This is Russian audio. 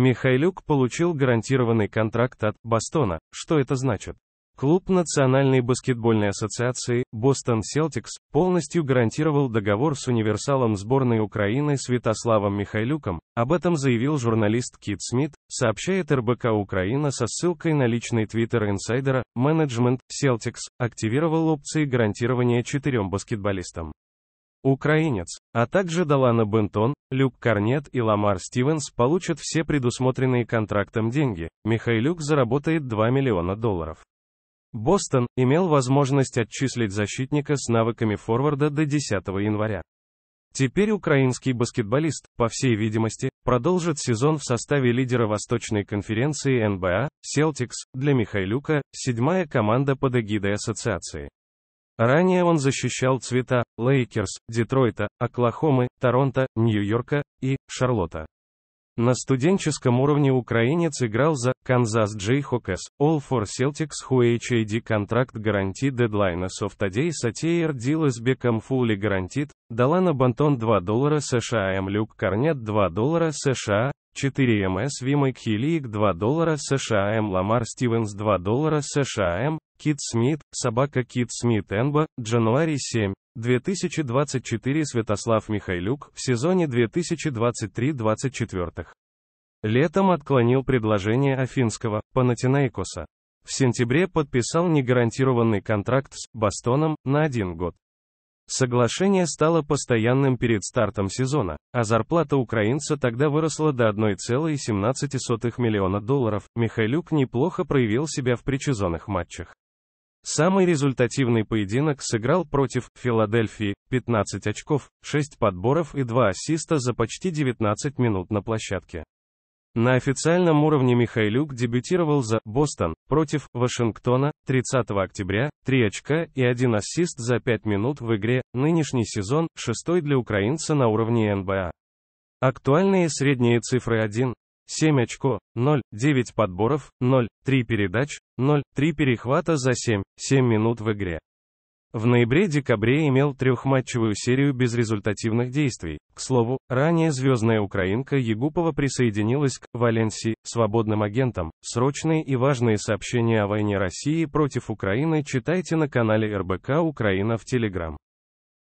Михайлюк получил гарантированный контракт от «Бастона». Что это значит? Клуб Национальной баскетбольной ассоциации «Бостон Селтикс» полностью гарантировал договор с универсалом сборной Украины Святославом Михайлюком, об этом заявил журналист Кит Смит, сообщает РБК Украина со ссылкой на личный твиттер инсайдера, менеджмент «Селтикс» активировал опции гарантирования четырем баскетболистам украинец, а также Далана Бентон, Люк Корнет и Ламар Стивенс получат все предусмотренные контрактом деньги, Михайлюк заработает 2 миллиона долларов. Бостон имел возможность отчислить защитника с навыками форварда до 10 января. Теперь украинский баскетболист, по всей видимости, продолжит сезон в составе лидера Восточной конференции НБА, Celtics, для Михайлюка, седьмая команда под эгидой ассоциации. Ранее он защищал цвета Лейкерс, Детройта, Оклахомы, Торонто, Нью-Йорка и Шарлотта. На студенческом уровне украинец играл за Kansas Jayhawks, All for Celtics who HAD contract guarantee deadline soft a day Satier deal is become fully guaranteed, Dalana Banton 2 доллара США М. Эм Люк Корнет 2 доллара США, 4 МС Вимой Хилиик 2 доллара США М. Эм Ламар Стивенс 2 доллара США М. Эм Кит Смит, собака Кит Смит Энбо, Джануари 7, 2024 Святослав Михайлюк, в сезоне 2023-24. Летом отклонил предложение Афинского, Панатинаикоса. В сентябре подписал негарантированный контракт с Бастоном на один год. Соглашение стало постоянным перед стартом сезона, а зарплата украинца тогда выросла до 1,17 миллиона долларов. Михайлюк неплохо проявил себя в причезонных матчах. Самый результативный поединок сыграл против Филадельфии, 15 очков, 6 подборов и 2 ассиста за почти 19 минут на площадке. На официальном уровне Михайлюк дебютировал за Бостон против Вашингтона 30 октября, 3 очка и 1 ассист за 5 минут в игре, нынешний сезон, шестой для украинца на уровне НБА. Актуальные средние цифры 1, 7 очко, 0, 9 подборов, 0, 3 передач, 0, 3 перехвата за 7, 7 минут в игре. В ноябре-декабре имел трехматчевую серию безрезультативных действий. К слову, ранее звездная украинка Егупова присоединилась к Валенсии свободным агентом. Срочные и важные сообщения о войне России против Украины читайте на канале РБК Украина в Телеграм.